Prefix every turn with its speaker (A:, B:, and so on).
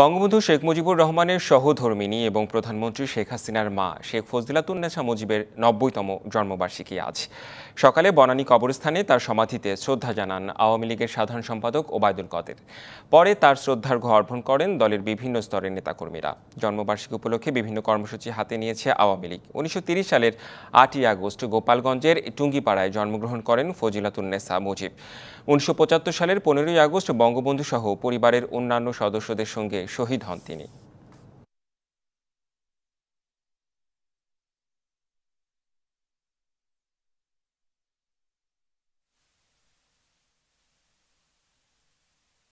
A: বঙ্গবন্ধু শেখ মুজিবুর রহমানের সহধর্মিনী এবং প্রধানমন্ত্রী শেখ হাসিনার মা শেখ ফজলিলাতুন্নেসা মুজিবের নব্বইতম জন্মবার্ষিকী আজ সকালে বনানী কবরস্থানে তার সমাধিতে শ্রদ্ধা জানান আওয়ামী লীগের সাধারণ সম্পাদক ওবায়দুল কদের পরে তার শ্রদ্ধার ঘর অর্পণ করেন দলের বিভিন্ন স্তরের নেতাকর্মীরা জন্মবার্ষিকী উপলক্ষে বিভিন্ন কর্মসূচি হাতে নিয়েছে আওয়ামী লীগ উনিশশো সালের আটই আগস্ট গোপালগঞ্জের টুঙ্গিপাড়ায় জন্মগ্রহণ করেন ফজিলাতুন্নেসা মুজিব উনিশশো সালের পনেরোই আগস্ট বঙ্গবন্ধু সহ পরিবারের অন্যান্য সদস্যদের সঙ্গে সঙ্গে শহীদ হন তিনি